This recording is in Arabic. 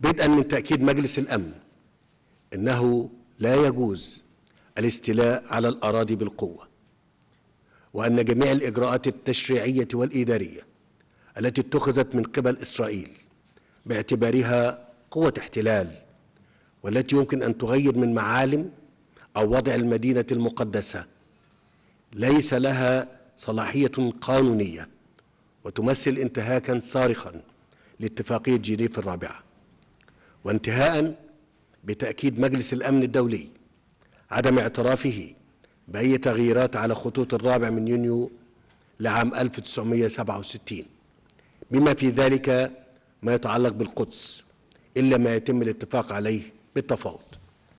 بدءا من تأكيد مجلس الأمن أنه لا يجوز الاستيلاء على الأراضي بالقوة وأن جميع الإجراءات التشريعية والإدارية التي اتخذت من قبل إسرائيل باعتبارها قوة احتلال والتي يمكن أن تغير من معالم أو وضع المدينة المقدسة ليس لها صلاحية قانونية وتمثل انتهاكا صارخا لاتفاقية جنيف الرابعة وانتهاء بتأكيد مجلس الأمن الدولي عدم اعترافه بأي تغييرات على خطوط الرابع من يونيو لعام 1967 بما في ذلك ما يتعلق بالقدس إلا ما يتم الاتفاق عليه بالتفاوض